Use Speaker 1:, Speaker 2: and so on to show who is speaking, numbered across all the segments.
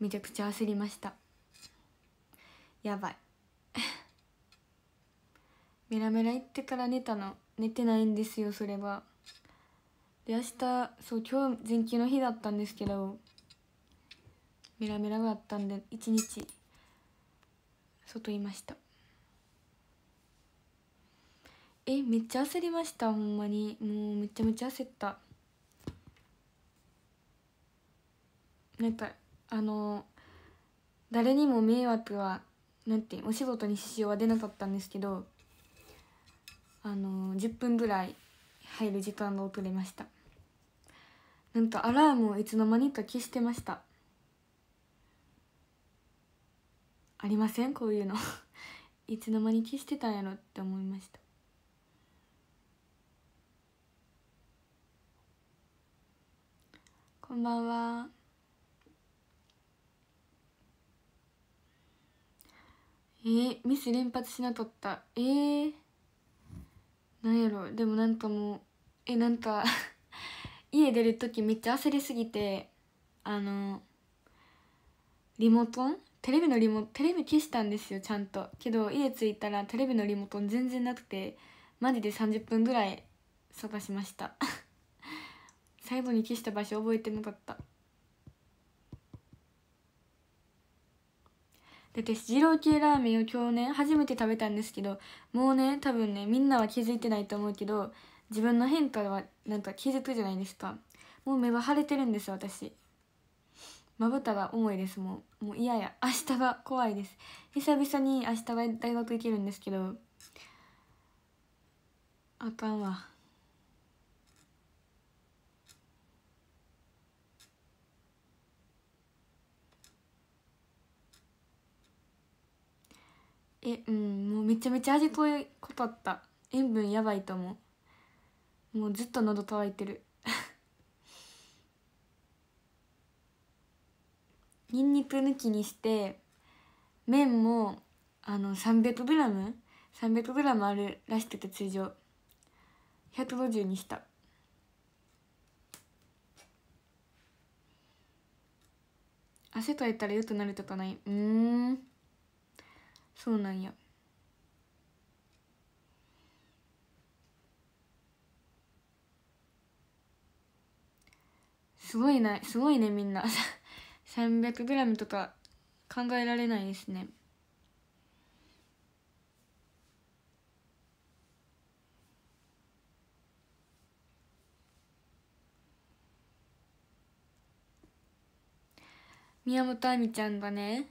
Speaker 1: めちゃくちゃ焦りましたやばい メラメラ行ってから寝たの寝てないんですよそれはで明日そう今日前休の日だったんですけどメラメラがあったんで一日外いましたえめっちゃ焦りましたほんまにもうめちゃめちゃ焦ったなんかあの誰にも迷惑はなんてお仕事に支障は出なかったんですけどあの10分ぐらい入る時間が遅れましたなんとアラームをいつの間にか消してましたありませんこういうの いつの間に消してたんやろって思いましたこんばんはえー、ミス連発しなかったえー、なんやろでもなんかもうえなんか 家出る時めっちゃ焦りすぎてあのリモコンテレビのリモテレビ消したんですよちゃんとけど家着いたらテレビのリモコン全然なくてマジで30分ぐらい探しました 最後に消した場所覚えてなかった私二郎系ラーメンを去年初めて食べたんですけどもうね多分ねみんなは気づいてないと思うけど自分の変化はなんか気づくじゃないですかもう目は腫れてるんです私まぶたが重いですもうもう嫌や明日が怖いです久々に明日は大学行けるんですけどあかんわえうんもうめちゃめちゃ味濃いことあった塩分やばいと思うもうずっと喉乾いてるにんにく抜きにして麺もあの 300g300g 300g あるらしくて通常150にした汗といたら良くなるとかないうんそうなんやすごいなすごいねみんな 300g とか考えられないですね宮本亜美ちゃんがね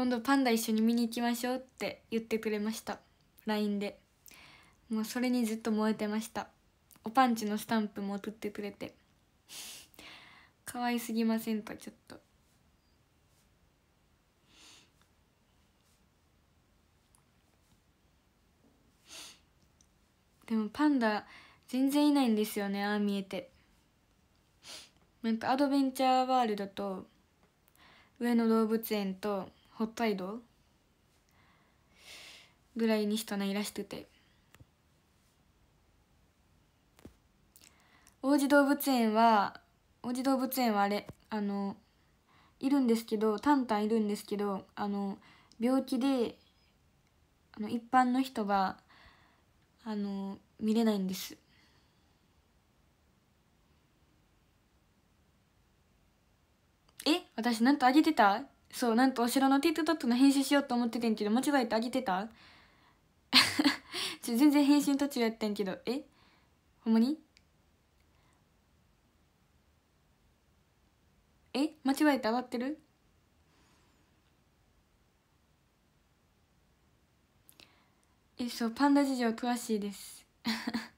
Speaker 1: 今度パンダ一緒に見に行きましょうって言ってくれました LINE でもうそれにずっと燃えてましたおパンチのスタンプも送ってくれて可愛すぎませんかちょっとでもパンダ全然いないんですよねああ見えてなんかアドベンチャーワールドと上野動物園と北海道ぐらいに人ないらしてて王子動物園は王子動物園はあれあのいるんですけどタンタンいるんですけどあの病気であの一般の人があの見れないんですえ私なんとあげてたそうなんとお城の TikTok の編集しようと思っててんけど間違えてあげてた ちょ全然返信途中やってんけどえほんまにえ間違えて上がってるえそうパンダ事情詳しいです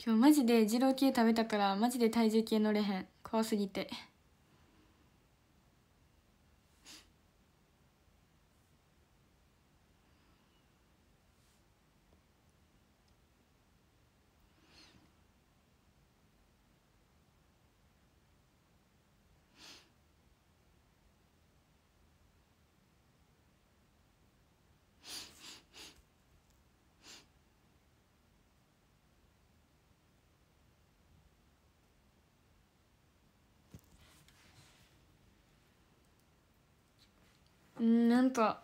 Speaker 1: 今日マジで二郎系食べたからマジで体重計乗れへん怖すぎてうんなんか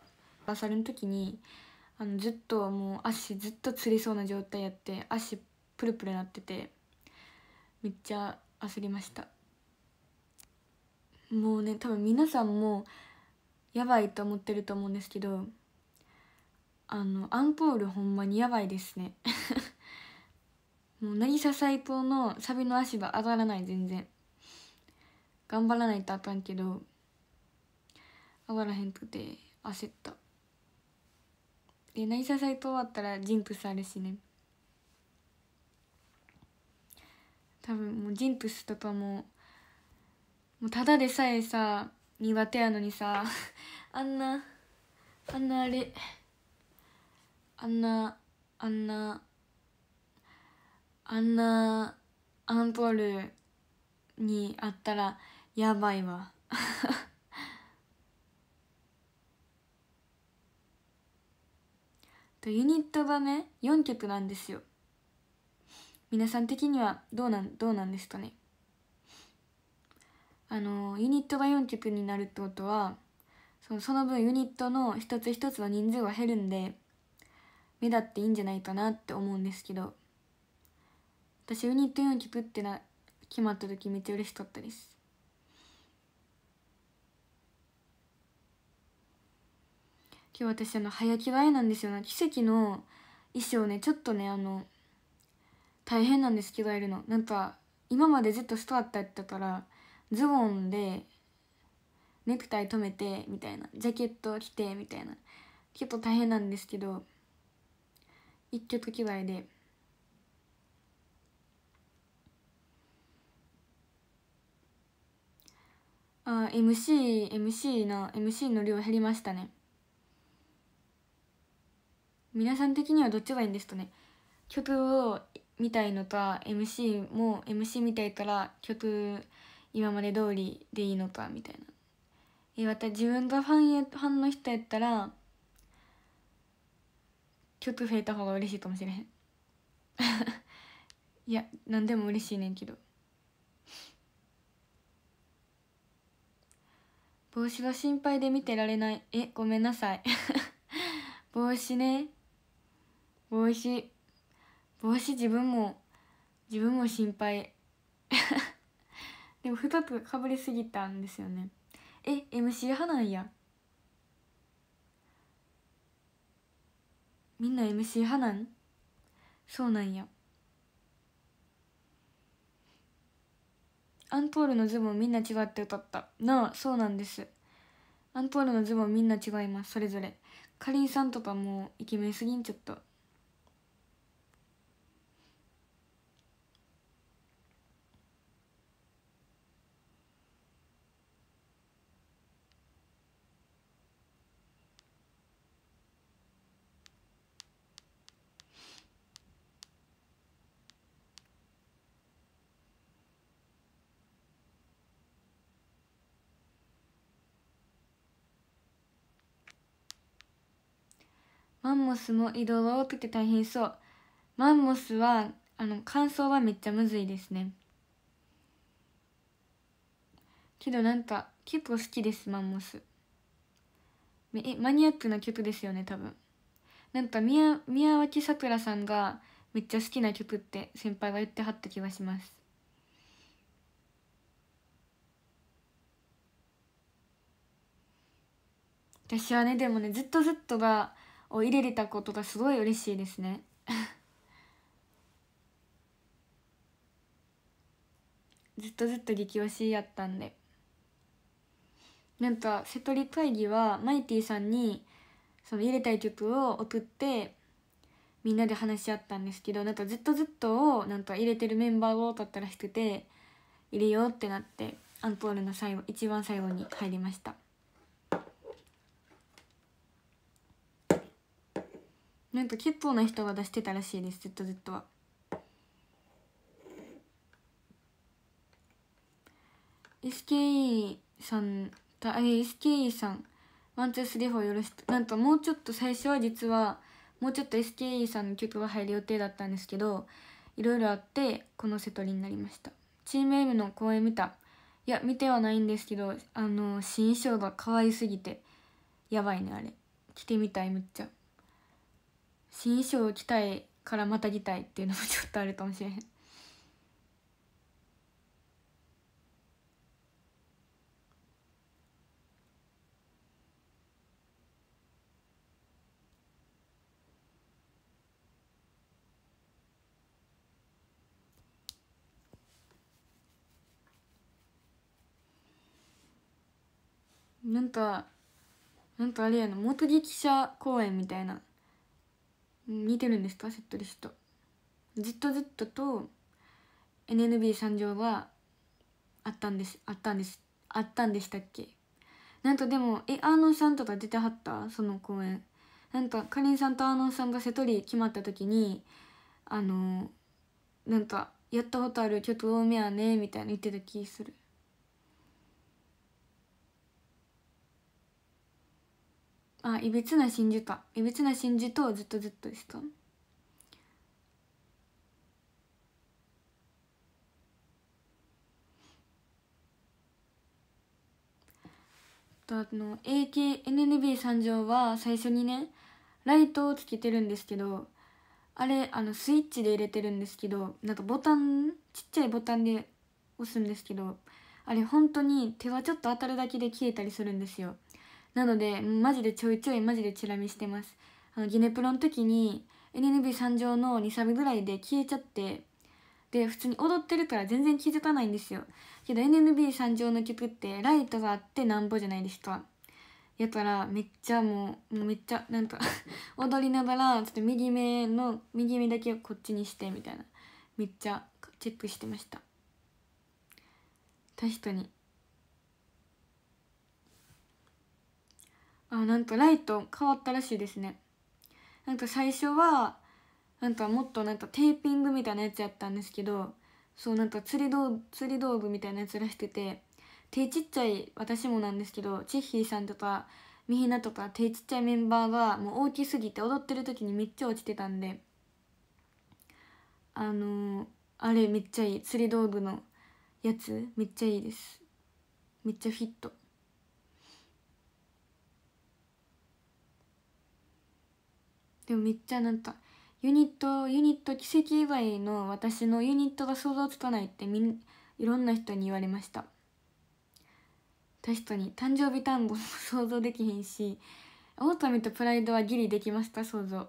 Speaker 1: バサルの時にあのずっともう足ずっとつりそうな状態やって足プルプルなっててめっちゃ焦りましたもうね多分皆さんもやばいと思ってると思うんですけどあのアンポールほんまにやばいですね もう渚斎藤のサビの足場上がらない全然頑張らないとあかんけど上がらへんくて焦ったで渚サイと終わったらジンプスあるしね多分もうジンプスとかももうただでさえさ苦手やのにさ あんなあんなあれあんなあんなあんなアンポールにあったらやばいわ とユニットがね4曲なんですよ皆さん的にはどうなんどうなんですかねあのユニットが4曲になるってことはそのその分ユニットの一つ一つの人数が減るんで目立っていいんじゃないかなって思うんですけど私ユニット4曲ってな決まった時めっちゃ嬉しかったです今日私あの早着替えなんですよ奇跡の衣装ねちょっとねあの大変なんです着替えるのなんか今までずっとストアってやったからズボンでネクタイ留めてみたいなジャケット着てみたいな結構大変なんですけど一曲着替えで。あ MC MC な MC の量減りましたね皆さん的にはどっちがいいんですかね曲を見たいのか MC も MC 見たいから曲今まで通りでいいのかみたいな。えまた自分がファンやファンの人やったら曲増えた方が嬉しいかもしれへん いや何でも嬉しいねんけど帽子が心配で見てられないえごめんなさい 帽子ね帽子帽子自分も自分も心配 でも2つかぶりすぎたんですよねえ MC 派なんやみんな MC 派なんそうなんやアントールのズボンみんな違って歌ったなあそうなんですアントールのズボンみんな違いますそれぞれかりんさんとかもイケメンすぎんちょっとモスも移動が多くて大変そうマンモスはあの乾燥はめっちゃむずいですねけどなんか結構好きですマンモスえマニアックな曲ですよね多分なんか宮宮脇さくらさんがめっちゃ好きな曲って先輩が言ってはった気がします私はねでもねずっとずっとがを入れれたことがすごい嬉しいですね ずっとずっと激推しやったんでなんか瀬戸り会議はマイティさんにその入れたい曲を送ってみんなで話し合ったんですけどなんかずっとずっとをなんか入れてるメンバーを歌ったらしくて入れようってなってアンコールの最後一番最後に入りましたなんか結構な人が出してたらしいです ZZ は「SKE さんあ SKE さんワンツースリーフォーよろしく」なんともうちょっと最初は実はもうちょっと SKE さんの曲が入る予定だったんですけどいろいろあってこの瀬戸りになりましたチーム M の公演見たいや見てはないんですけどあの新衣装が可愛すぎてやばいねあれ着てみたいむっちゃ。新衣装を着たいからまたぎたいっていうのもちょっとあるかもしれへんなんかなんかあれやな元劇者公演みたいな似てるんですかセットリストずっとずっとと NNB 参上はあったんですあったんですあったんでしたっけなんとでもえアーノンさんとか出てはったその公演なんかかりんさんとアーノンさんがセトり決まった時にあのなんかやったことあるちょっと多めやねみたいな言ってた気するあいびつな真珠かいびつな真珠とずっとずっとですととあの AKNNB 三条は最初にねライトをつけてるんですけどあれあのスイッチで入れてるんですけどなんかボタンちっちゃいボタンで押すんですけどあれ本当に手がちょっと当たるだけで消えたりするんですよなのでマジでちょいちょいマジでチラ見してますあのギネプロの時に NNB 参上の2サビぐらいで消えちゃってで普通に踊ってるから全然気づかないんですよけど NNB 参上の曲ってライトがあってなんぼじゃないですかやたらめっちゃもうめっちゃなんか 踊りながらちょっと右目の右目だけをこっちにしてみたいなめっちゃチェックしてました確かにあなんかライト変わったらしいですねなんか最初はなんかもっとなんかテーピングみたいなやつやったんですけどそうなんか釣り道釣り道具みたいなやつらしてて手ちっちゃい私もなんですけどチッヒーさんとかみひなとか手ちっちゃいメンバーがもう大きすぎて踊ってる時にめっちゃ落ちてたんであのー、あれめっちゃいい釣り道具のやつめっちゃいいですめっちゃフィット。でもめっちゃなんかユニットユニット奇跡以外の私のユニットが想像つかないってみんいろんな人に言われました確かに誕生日単語も 想像できへんしオオタミとプライドはギリできました想像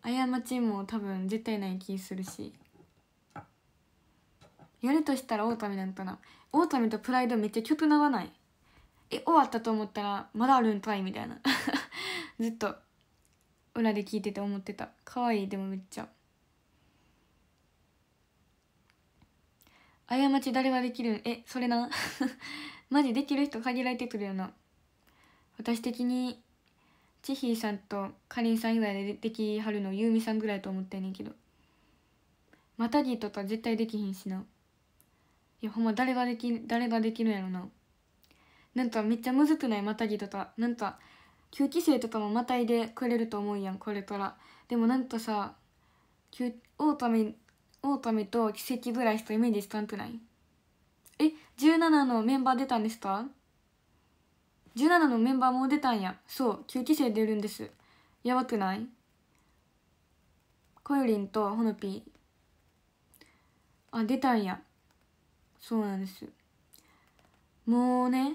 Speaker 1: 過ちも多分絶対ない気するしやるとしたらオオタミなんかなオオタミとプライドめっちゃ曲なわないえ終わったと思ったらまだあるんかいみたいな ずっと裏で聞いてて思ってた可愛いでもめっちゃ過ち誰ができるえそれな マジできる人限られてくるよな私的にちひさんとかりんさん以外でできはるのゆうみさんぐらいと思ってんねんけどまたぎとか絶対できひんしないやほんま誰ができ誰ができるんやろななんとめっちゃむずくないまたぎとかなんと9期生とかもまたいでくれると思うやんこれからでもなんとさオオタミオオタミと奇跡ぐらいしかイメージしたんくないえ17のメンバー出たんですか ?17 のメンバーも出たんやそう吸期生出るんですやばくないコヨリンとほのぴあ出たんやそうなんですもうね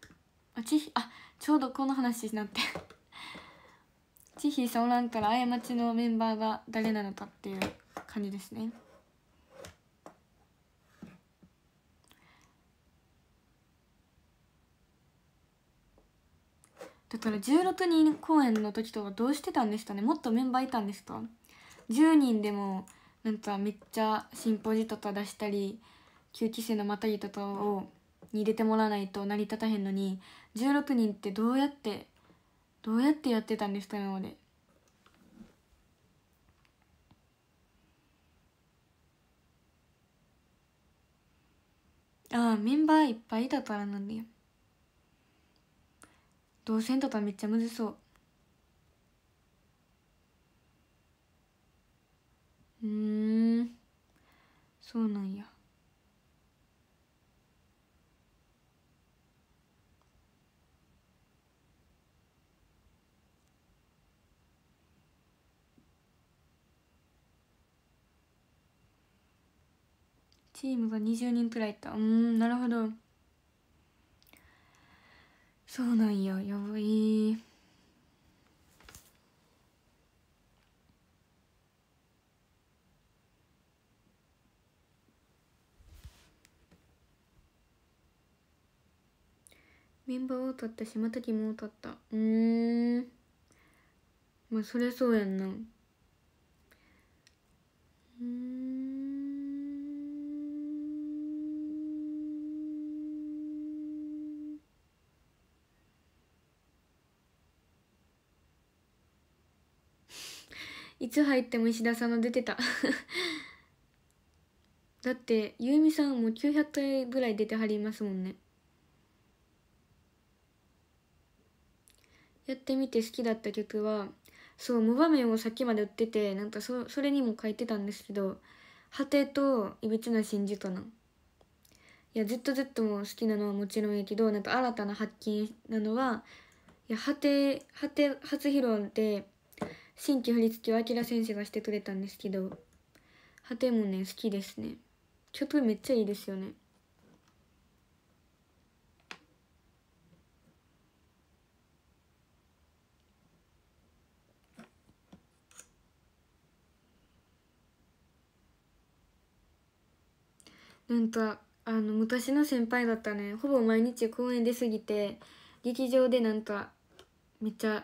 Speaker 1: あちひあちょうどこの話になってちひ さおらんから過ちのメンバーが誰なのかっていう感じですねだから16人公演の時とかどうしてたんですかねもっとメンバーいたんですか10人でもなんかめっちゃシンポジとか出したり9期生のまたぎとかをに入れてもらわないと成り立たへんのに16人ってどうやってどうやってやってたんですか今までああメンバーいっぱいいたからなんだうせんとかめっちゃむずそううんそうなんやチームが20人くらいいたうんなるほどそうなんややばいメンバー多かった島まも多かったうんまあそれそうやんないつ入っても石田さんの出てた だってゆうみさんも900回ぐらい出てはりますもんねやってみて好きだった曲はそう無場面をさっきまで売っててなんかそそれにも書いてたんですけど「果て」と「いびつな真珠」かな。いやずっとずっとも好きなのはもちろんやけどなんか新たな発見なのはいや果て果て初披露で新規振り付けきら先生がしてくれたんですけど果てもね好きですね曲めっちゃいいですよねなんかあの昔の先輩だったねほぼ毎日公演で過ぎて劇場でなんかめっちゃ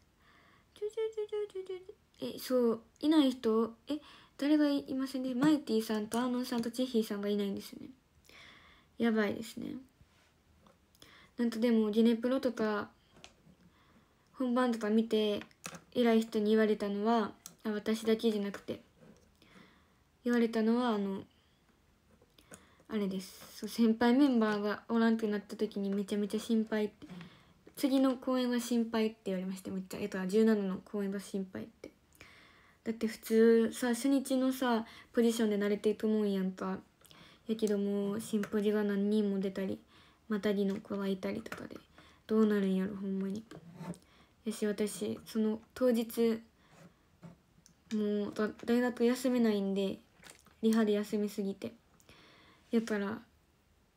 Speaker 1: えそういない人え誰がいませんで、ね、マイティさんとアーノンさんとチェヒーさんがいないんですねやばいですねなんとでもゲネプロとか本番とか見て偉い人に言われたのはあ私だけじゃなくて言われたのはあのあれですそう先輩メンバーがおらんくなった時にめちゃめちゃ心配って。次の公演は心配って言われましてめっちゃえっと17の公演が心配ってだって普通さ初日のさポジションで慣れていくもんやんかやけどもシンポジが何人も出たりまたぎの子がいたりとかでどうなるんやろほんまにやし私その当日もう大学休めないんでリハで休みすぎてやったら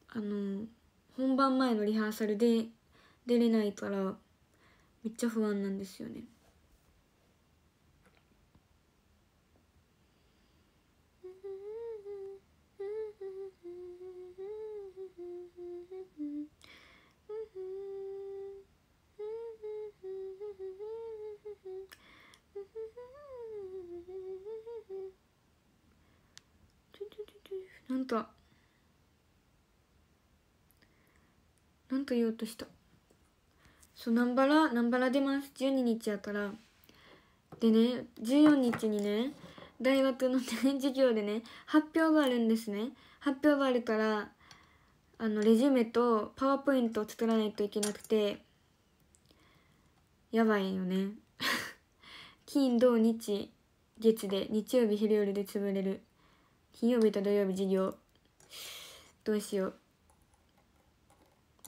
Speaker 1: あの本番前のリハーサルで出れないからめっちゃ不安なんですよねなんかなんと言おうとしたそうなんばら出ます12日やからでね14日にね大学の、ね、授業でね発表があるんですね発表があるからあのレジュメとパワーポイントを作らないといけなくてやばいよね 金土日月で日曜日昼夜で潰れる金曜日と土曜日授業どうしよう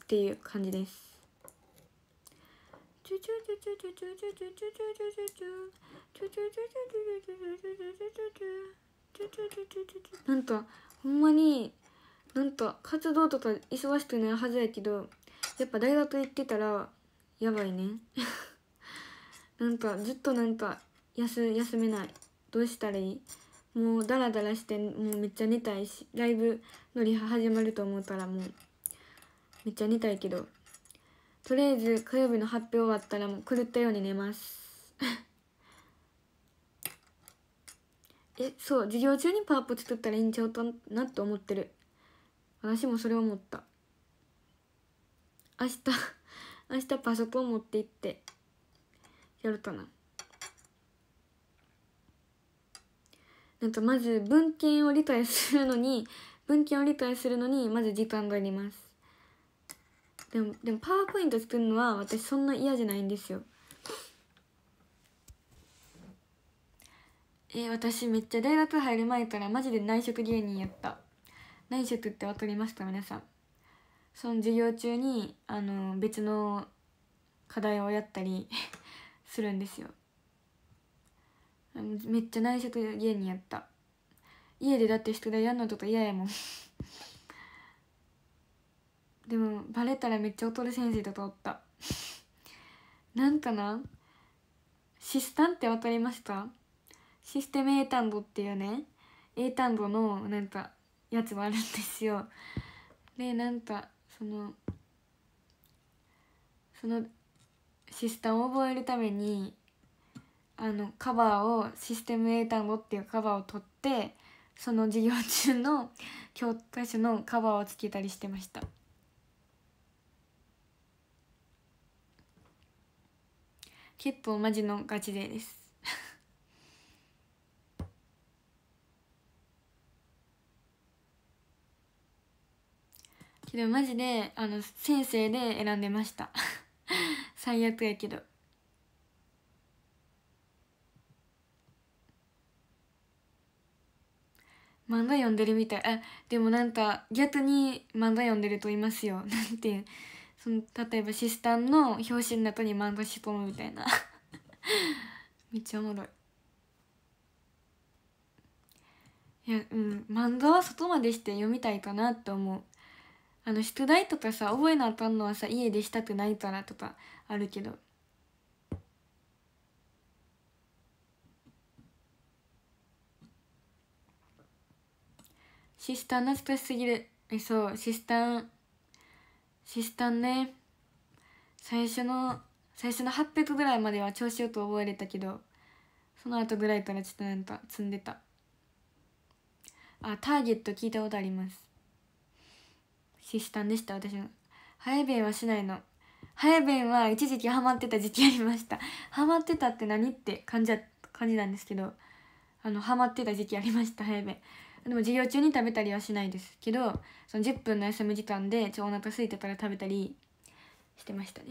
Speaker 1: っていう感じですなんとほんまになんと活動とか忙しくないはずやけどやっぱ大学行ってたらやばいねなんかずっとなんか休休めないどうしたらいいもうダラダラしてもうめっちゃ寝たいしライブのリハ始まると思ったらもうめっちゃ寝たいけどとりあえず火曜日の発表終わったらもう狂ったように寝ます えそう授業中にパワポ作ったらいいんちゃうかなって思ってる私もそれ思った明日 明日パソコン持って行ってやるかななんかまず文献を理解するのに文献を理解するのにまず時間がありますでもでもパワーポイント作るのは私そんな嫌じゃないんですよえー、私めっちゃ大学入る前からマジで内職芸人やった内職って分かりますか皆さんその授業中にあの別の課題をやったり するんですよめっちゃ内職芸人やった家でだって宿題やんのとか嫌やもん でもバレたらめっちゃ劣る先生と通った なんかなシスタンってわかりましたシステム英単語っていうね英単語のなんかやつもあるんですよでなんかそのそのシスタンを覚えるためにあのカバーをシステム英単語っていうカバーを取ってその授業中の教科書のカバーをつけたりしてました。結構マジのガチ勢ですけどマジであの先生で選んでました 最悪やけど漫画読んでるみたいあでもなんか逆に漫画読んでると言いますよなんてその例えばシスタンの表紙の中に漫画仕込むみたいな めっちゃおもろいいやうん漫画は外までして読みたいかなって思うあの宿題とかさ覚えなあかんのはさ家でしたくないからとかあるけどシスター懐かしすぎるえそうシスターシスタンね最初の最初の800ぐらいまでは調子よく覚えれたけどその後ぐらいからちょっとなんか積んでたあターゲット聞いたことありますシスタンでした私の早弁はしないの早弁は一時期ハマってた時期ありましたハマってたって何って感じ感じなんですけどあのハマってた時期ありました早弁でも授業中に食べたりはしないですけどその10分の休み時間でちょお腹空いてたら食べたりしてましたね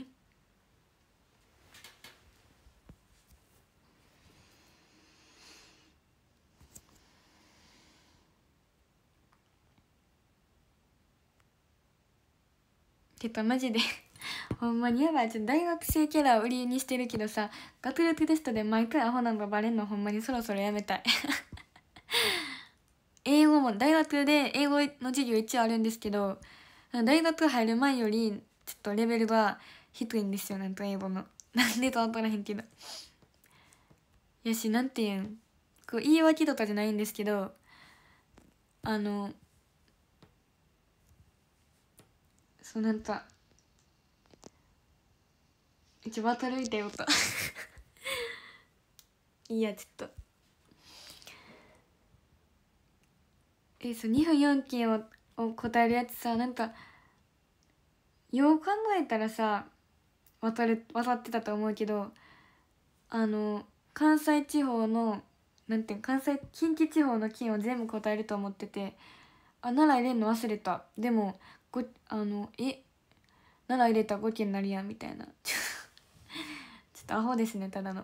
Speaker 1: てかマジで ほんまにやばいちょっと大学生キャラを売りにしてるけどさ学力テストで毎回アホなのがバレんのほんまにそろそろやめたい 英語も大学で英語の授業一応あるんですけど大学入る前よりちょっとレベルが低いんですよなんと英語の。なんでとわ分からへんけど。やしなんていうんこう言い訳とかじゃないんですけどあのそうなんか一番明るいてこと いやちょっと。でそう2分4期をを答えるやつさなんかよう考えたらさ渡る渡ってたと思うけどあの関西地方のなんていう関西近畿地方の金を全部答えると思っててあ奈良入れんの忘れたでもごあのえ奈良入れたら5件なるやんみたいな ちょっとアホですねただの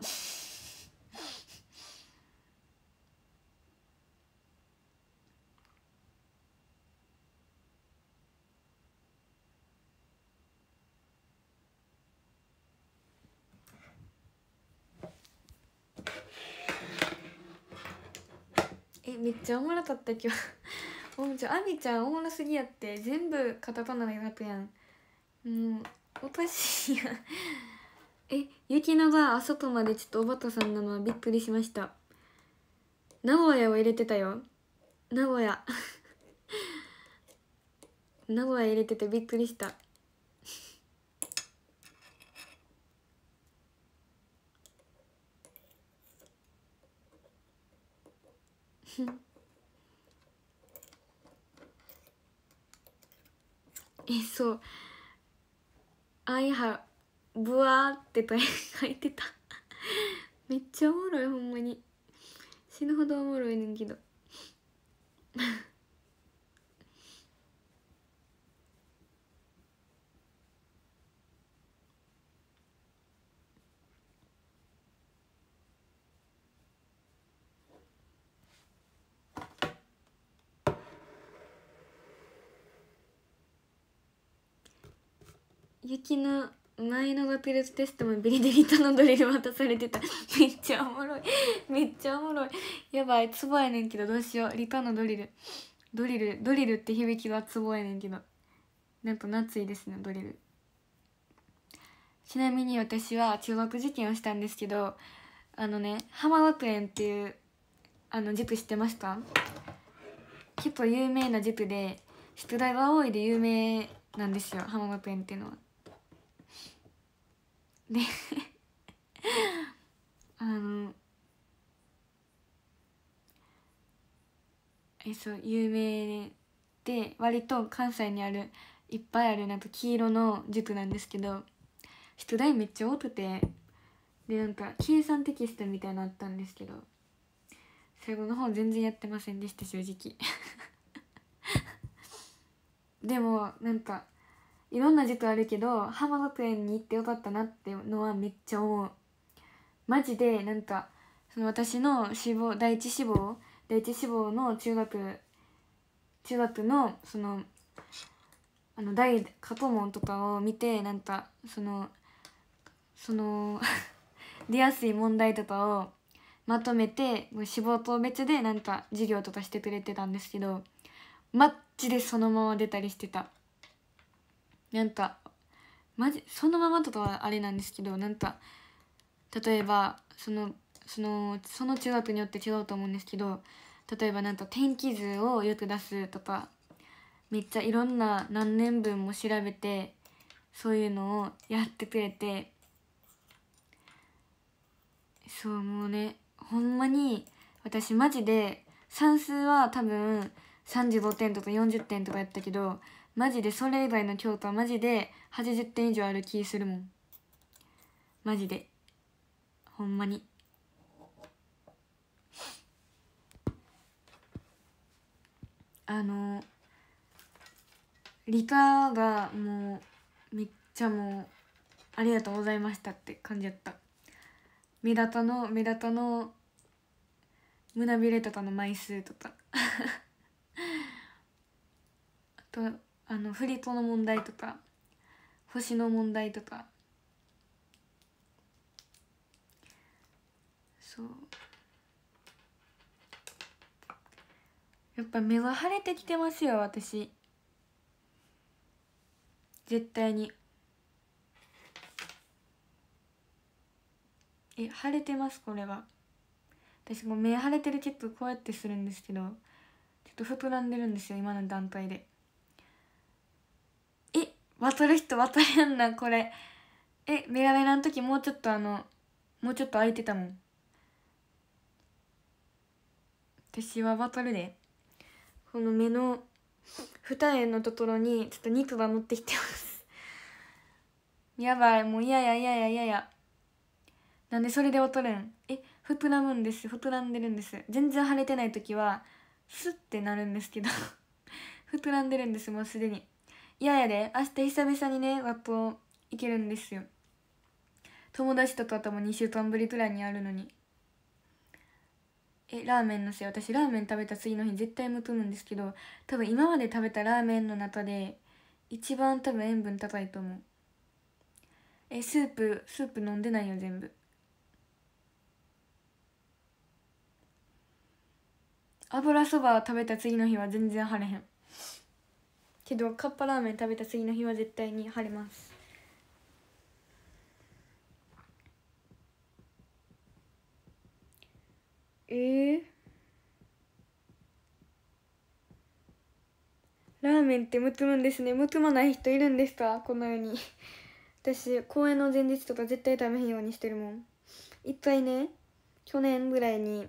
Speaker 1: ちゃんおもろかった今日お もちゃあみちゃんおもろすぎやって全部カタカナで書くやんもうおかしいや え雪乃があそこまでちょっとおばたさんなのはびっくりしました名古屋を入れてたよ名古屋 名古屋入れててびっくりしたんえそう「あいはぶわ」って書いてた めっちゃおもろいほんまに死ぬほどおもろいねんけど 雪の前の学力テストもビリビリとのドリル渡されてた めっちゃおもろいめっちゃおもろいやばいツボやねんけどどうしようリタのドリルドリルドリルって響きはツボやねんけどなんと夏いですねドリルちなみに私は中学受験をしたんですけどあのね浜学園っていうあの塾知ってました結構有名な塾で出題が多いで有名なんですよ浜学園っていうのは。で あのえそう有名で割と関西にあるいっぱいあるなんか黄色の塾なんですけど出題めっちゃ多くてでなんか計算テキストみたいなのあったんですけど最後の方全然やってませんでした正直 でもなんかいろんな塾あるけど浜学園に行ってよかったなってのはめっちゃ思うマジでなんかその私の志望第一志望第一志望の中学中学のそのあの大過去問とかを見てなんかそのその 出やすい問題とかをまとめて志望と別でなんか授業とかしてくれてたんですけどマッチでそのまま出たりしてた。なんかマジそのままとかはあれなんですけどなんか例えばそのそのその中学によって違うと思うんですけど例えばなんか天気図をよく出すとかめっちゃいろんな何年分も調べてそういうのをやってくれてそうもうねほんまに私マジで算数は多分35点とか40点とかやったけどマジでそれ以外の京都はマジで80点以上ある気するもんマジでほんまにあの理科がもうめっちゃもうありがとうございましたって感じやった目立たの目立たの胸びれとかの枚数とか あとあの振り子の問題とか星の問題とかそうやっぱ目が腫れてきてますよ私絶対にえ腫れてますこれは私も目腫れてる結構こうやってするんですけどちょっと膨らんでるんですよ今の段階で渡る人渡れんなこれえメラメラの時もうちょっとあのもうちょっと空いてたもん私は渡るでこの目の二重のところにちょっと肉が乗ってきてますやばいもういやいやいやいやいややなんでそれで渡るんえ膨らむんです膨らんでるんです全然腫れてない時はスッてなるんですけど 膨らんでるんですもうすでに嫌やで明日久々にねワット。行けるんですよ友達とかとも2週間ぶりくらいにあるのにえラーメンのせい私ラーメン食べた次の日絶対むくむんですけど多分今まで食べたラーメンの中で一番多分塩分高いと思うえスープスープ飲んでないよ全部油そば食べた次の日は全然晴れへんけどカッパラーメン食べた次の日は絶対に晴れますえー、ラーメンってむつむんですねむつまない人いるんですかこのように 私公演の前日とか絶対食べへんようにしてるもん一回ね去年ぐらいに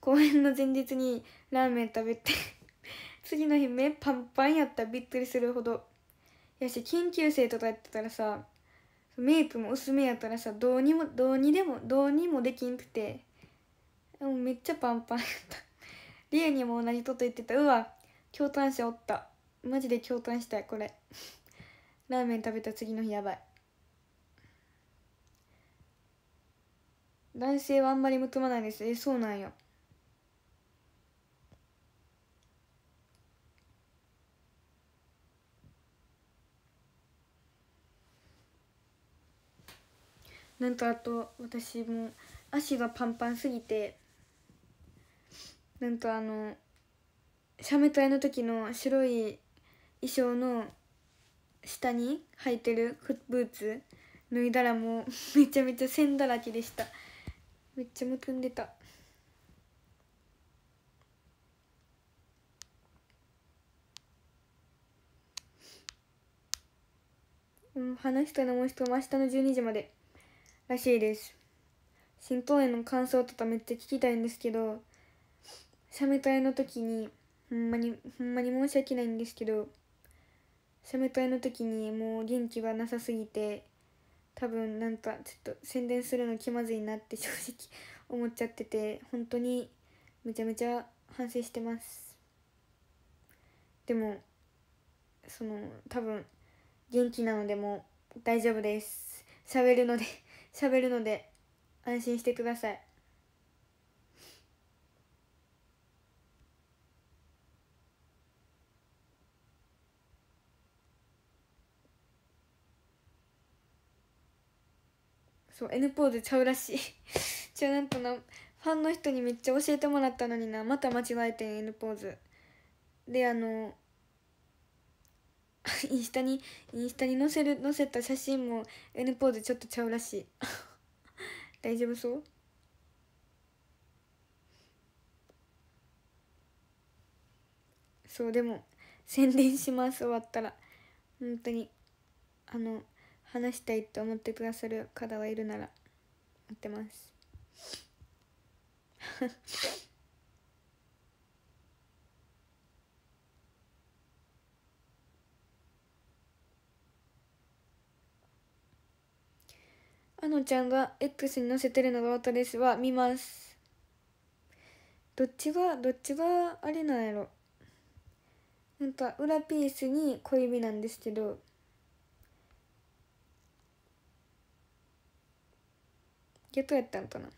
Speaker 1: 公演の前日にラーメン食べて次の日目パンパンやったびっくりするほどやし緊急生とかやってたらさメイクも薄めやったらさどうにもどうにでもどうにもできんくてもめっちゃパンパンやったりえにも同じこと言ってたうわ共感者おったマジで共感したいこれラーメン食べた次の日やばい男性はあんまりむくまないですえそうなんよなんとあと私も足がパンパンすぎてなんとあのシャメ隊の時の白い衣装の下に履いてるブーツ脱いだらもう めちゃめちゃ線だらけでしためっちゃむくんでたうん話したのもう一度明日の12時まで。らしいです新闘への感想とかめっちゃ聞きたいんですけどサメ隊の時にほんまにほんまに申し訳ないんですけどサメ隊の時にもう元気がなさすぎて多分なんかちょっと宣伝するの気まずいなって正直思っちゃってて本当にめちゃめちゃ反省してますでもその多分元気なのでも大丈夫です喋るので喋るので安心してくださいそう N ポーズちゃうらしい ちょなんとなファンの人にめっちゃ教えてもらったのになまた間違えて N ポーズであの インスタにインスタに載せる載せた写真も N ポーズちょっとちゃうらしい 大丈夫そうそうでも宣伝します終わったら本当にあの話したいと思ってくださる方がいるなら待ってます あのちゃんが X に載せてるのが私は見ますどっちがどっちがあれなんやろなんか裏ピースに小指なんですけどゲットやったんかな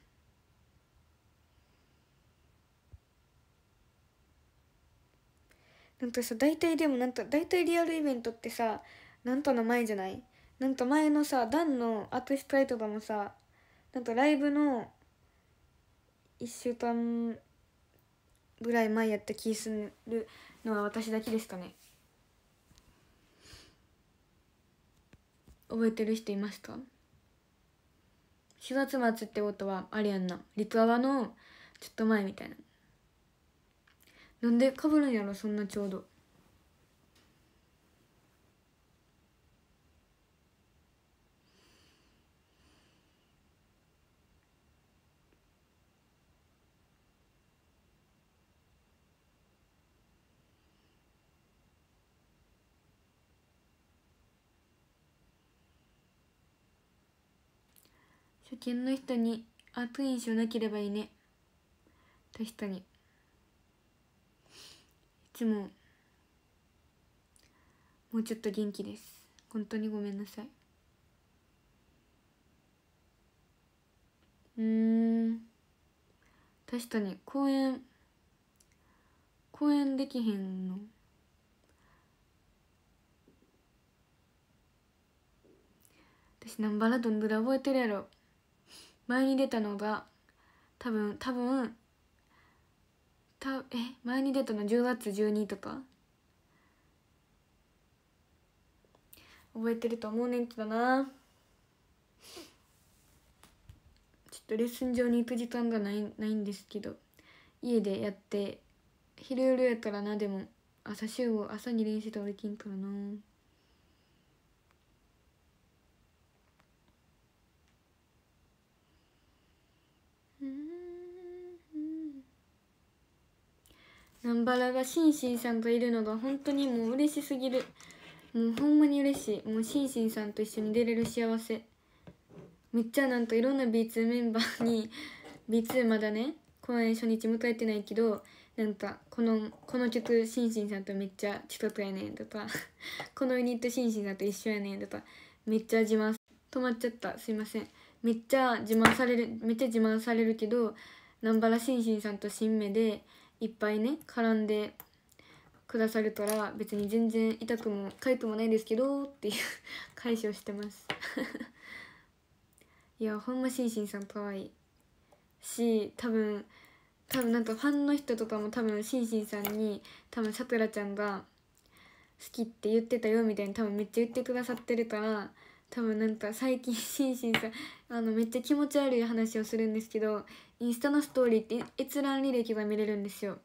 Speaker 1: なんかさ大体でもなんか大体リアルイベントってさなんとの前じゃないなんか前のさダンの握手会とかもさなんかライブの1週間ぐらい前やった気するのは私だけですかね覚えてる人いますか4月末ってことはあれやんなリクアワのちょっと前みたいななんでかぶるんやろそんなちょうど見の人に悪印象なければいいね確かにいつももうちょっと元気です本当にごめんなさいうん確かに公演公演できへんの私南原どんぐらい覚えてるやろ前に出たのが多分多分たえ前に出たの10月12とか覚えてると思うねんけどなちょっとレッスン場に行く時間がないないんですけど家でやって昼夜やったらなでも朝週を朝に練習とできんからなンバラがシンシンさんといるのが本当にもう嬉しすぎるもうほんまに嬉しいもうシンシンさんと一緒に出れる幸せめっちゃなんといろんな B2 メンバーに B2 まだね公演初日迎えてないけどなんかこのこの曲シンシンさんとめっちゃ近くやねんとか このユニットシンシンさんと一緒やねんとかめっちゃ自慢止まっちゃったすいませんめっちゃ自慢されるめっちゃ自慢されるけど南原シンシンさんと新芽でいっぱいね絡んでくださるから別に全然痛くも痒くもないですけどっていう解消してます いやほんましんしんさん可愛いし多分多分なんかファンの人とかも多分しんしんさんに多分さくらちゃんが好きって言ってたよみたいに多分めっちゃ言ってくださってるから多分なんか最近シンシンさんあのめっちゃ気持ち悪い話をするんですけどインスタのストーリーって閲覧履歴が見れるんですよ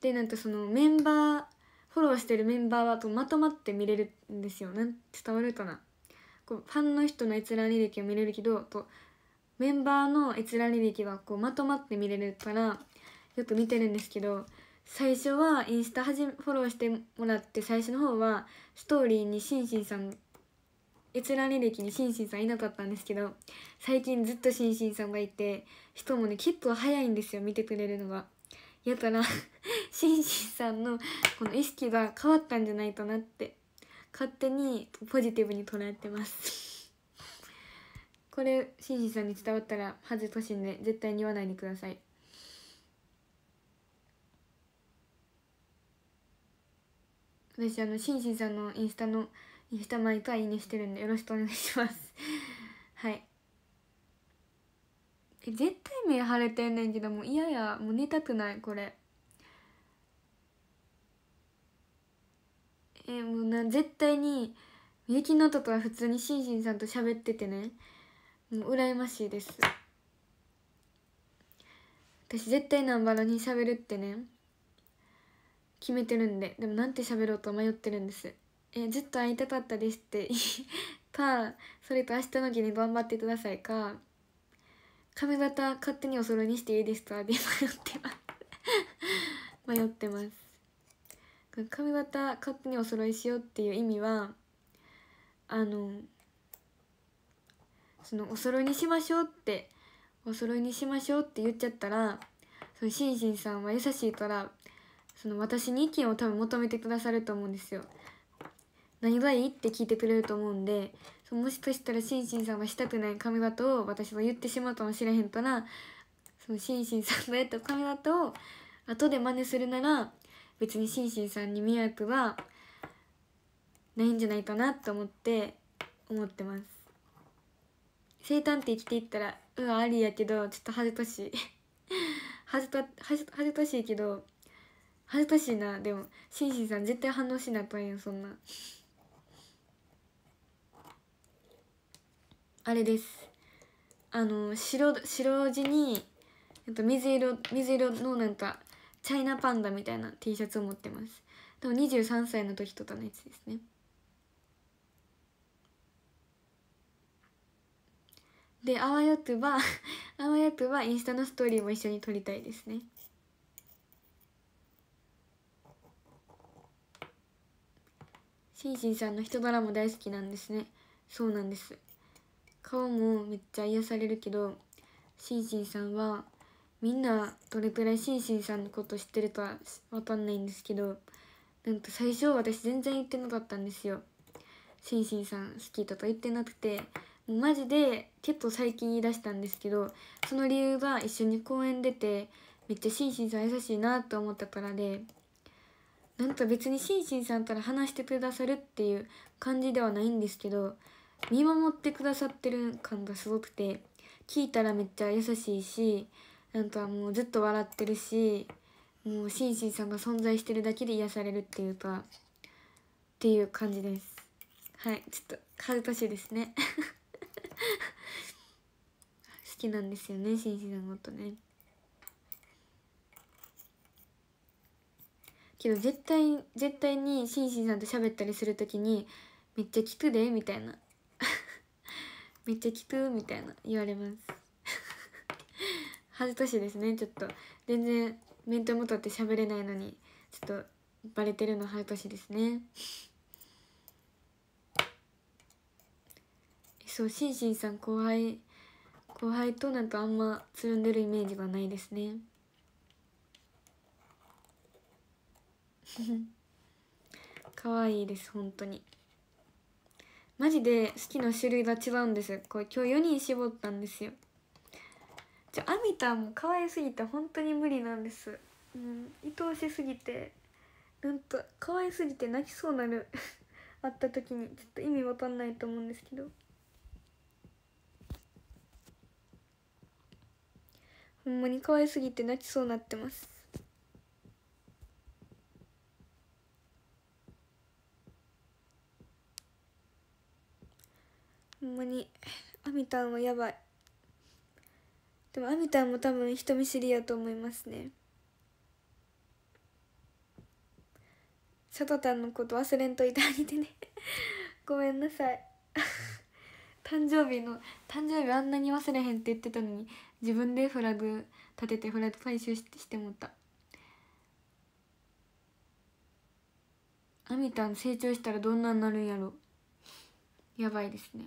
Speaker 1: でなんかそのメンバーフォローしてるメンバーはとまとまって見れるんですよなん伝わるかなこうファンの人の閲覧履歴を見れるけどとメンバーの閲覧履歴はこうまとまって見れるからよく見てるんですけど最初はインスタはじフォローしてもらって最初の方はストーリーにシンシンさん閲覧履歴にしんしんさんいなかったんですけど最近ずっとしんしんさんがいてしかもね結構早いんですよ見てくれるのがやたらしんしんさんのこの意識が変わったんじゃないかなって勝手にポジティブに捉えてます これしんしんさんに伝わったら恥ずかしいんで絶対に言わないでください私あのしんしんさんのインスタのインスタ毎回いいねしてるんでよろしくお願いします はいえ絶対目腫れてんねんけどもういややもう寝たくないこれえもうな絶対にみのととは普通にしんしんさんと喋っててねもう羨ましいです私絶対なばらに喋るってね決めてるんででもなんて喋ろうと迷ってるんですえずっと会いたかったです」ってかそれと明日の日に頑張ってくださいか髪型勝手にお揃いにしていいですかで迷ってます迷ってます髪型勝手にお揃いしようっていう意味はあのそのお揃いにしましょうってお揃いにしましょうって言っちゃったらそのシンさんは優しいからその私に意見を多分求めてくださると思うんですよ何がいいって聞いてくれると思うんでもしかしたらしんしんさんはしたくない髪型を私は言ってしまうかもしれへんからそのしんしんさんのやった髪型を後で真似するなら別にしんしんさんに迷惑はないんじゃないかなと思って思ってます生誕って生きていったらうわありやけどちょっと恥ずかしい 恥ずか恥ずかしいけど恥ずかしいなでもしんしんさん絶対反応しなあかんやんそんな。あれですあの白白地に水色水色のなんかチャイナパンダみたいな T シャツを持ってますでも23歳の時とかのやつですねであわよくば あわよくばインスタのストーリーも一緒に撮りたいですねしんしんさんの人柄も大好きなんですねそうなんです顔もめっちゃ癒されるけどシンシンさんはみんなどれくらいシンシンさんのこと知ってるとは分かんないんですけどなんと最初私全然言ってなかったんですよ。シンシンさん好きとか言ってなくてマジで結構最近言い出したんですけどその理由が一緒に公園出てめっちゃシンシンさん優しいなと思ったからでなんと別にシンシンさんから話してくださるっていう感じではないんですけど見守ってくださってる感がすごくて聞いたらめっちゃ優しいしなんかもうずっと笑ってるしもうしんしんさんが存在してるだけで癒されるっていうかっていう感じですはいちょっと恥ずかしいですね 好きなんですよねしんしんさんのことねけど絶対絶対にしんしんさんと喋ったりする時に「めっちゃ聞くで」みたいなめっちゃ聞くみたいな言われます恥ずかしいですねちょっと全然面と向かって喋れないのにちょっとバレてるの恥ずかしいですねそうしんしんさん後輩後輩となんかあんまつるんでるイメージがないですね 可愛いです本当にマジで好きな種類が違うんですこれ今日4人絞ったんですよじゃあアミタも可愛すぎて本当に無理なんですうん愛おしすぎてうんと可愛すぎて泣きそうなる 会った時にちょっと意味わかんないと思うんですけどほんまに可愛すぎて泣きそうなってますほんまにあみたんはやばいでもあみたんも多分人見知りやと思いますねシャタんンのこと忘れんといてあげてね ごめんなさい 誕生日の誕生日あんなに忘れへんって言ってたのに自分でフラグ立ててフラグ回収してもったあみたん成長したらどんなになるんやろやばいですね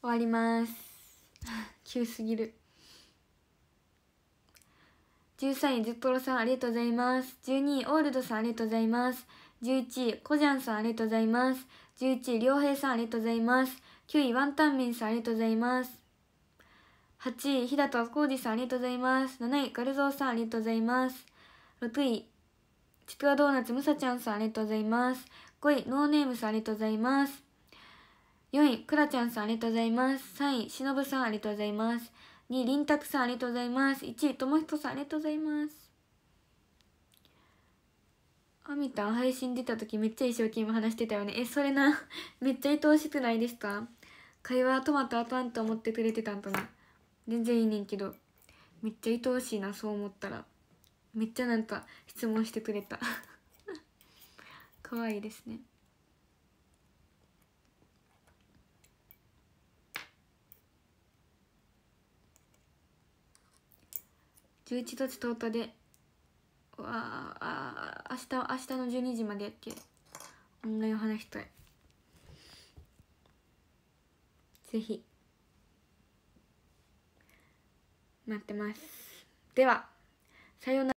Speaker 1: 終わります 急すぎる13位ジュットロさんありがとうございます12位オールドさんありがとうございます11位コジャンさんありがとうございます11位りょうへいさんありがとうございます9位ワンタンメンさんありがとうございます8位日田と浩二さんありがとうございます7位ガルゾーさんありがとうございます6位ちくわドーナツむさちゃんさんありがとうございます5位ノーネームさんありがとうございます4位、くらちゃんさんありがとうございます。3位、しのぶさんありがとうございます。2位、りんたくさんありがとうございます。1位、ともひとさんありがとうございます。あみたん配信出た時めっちゃ一生懸命話してたよね。え、それな、めっちゃ愛おしくないですか会話トマトあかんと思ってくれてたんとな。全然いいねんけど。めっちゃ愛おしいな、そう思ったら。めっちゃなんか質問してくれた。可愛いですね。11月10日でわあ明日明日の12時までやってオンライン話したいぜひ待ってますではさようなら